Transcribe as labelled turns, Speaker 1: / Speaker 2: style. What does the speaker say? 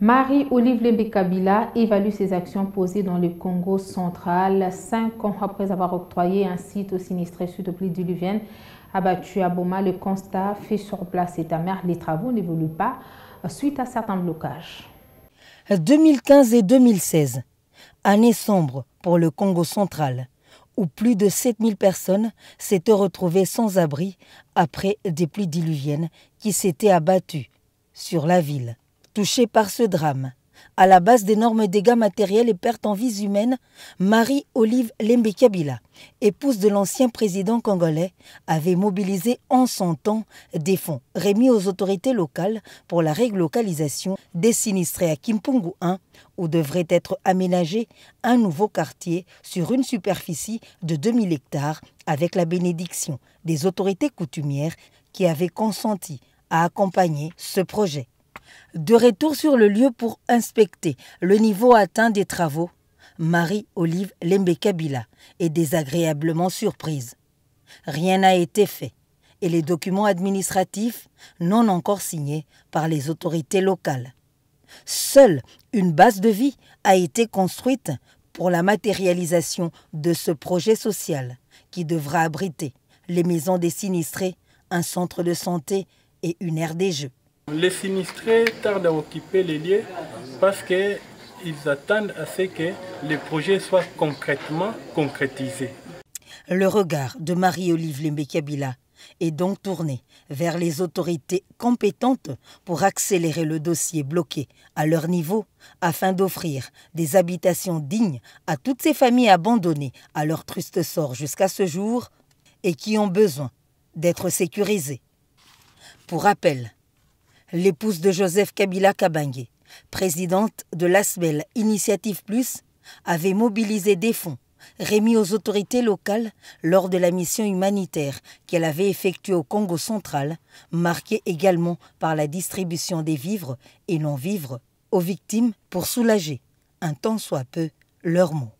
Speaker 1: Marie-Olive Lembe évalue ses actions posées dans le Congo central cinq ans après avoir octroyé un site au sinistré suite aux pluies diluviennes abattu à Boma. Le constat fait sur place est amer. Les travaux n'évoluent pas suite à certains blocages.
Speaker 2: 2015 et 2016, année sombre pour le Congo central, où plus de 7000 personnes s'étaient retrouvées sans abri après des pluies diluviennes qui s'étaient abattues sur la ville. Touchée par ce drame, à la base d'énormes dégâts matériels et pertes en vies humaines, Marie-Olive Lembekabila, épouse de l'ancien président congolais, avait mobilisé en son temps des fonds remis aux autorités locales pour la réglocalisation des sinistrés à Kimpungu 1, où devrait être aménagé un nouveau quartier sur une superficie de 2000 hectares avec la bénédiction des autorités coutumières qui avaient consenti à accompagner ce projet. De retour sur le lieu pour inspecter le niveau atteint des travaux, Marie-Olive Lembekabila est désagréablement surprise. Rien n'a été fait et les documents administratifs non encore signés par les autorités locales. Seule une base de vie a été construite pour la matérialisation de ce projet social qui devra abriter les maisons des sinistrés, un centre de santé et une aire des jeux.
Speaker 1: Les sinistrés tardent à occuper les lieux parce qu'ils attendent à ce que les projets soient concrètement concrétisés.
Speaker 2: Le regard de Marie-Olive Lembekabila est donc tourné vers les autorités compétentes pour accélérer le dossier bloqué à leur niveau afin d'offrir des habitations dignes à toutes ces familles abandonnées à leur triste sort jusqu'à ce jour et qui ont besoin d'être sécurisées. Pour rappel, l'épouse de Joseph Kabila Kabangé, présidente de l'ASBEL Initiative Plus, avait mobilisé des fonds remis aux autorités locales lors de la mission humanitaire qu'elle avait effectuée au Congo central, marquée également par la distribution des vivres et non-vivres aux victimes pour soulager, un tant soit peu, leurs maux.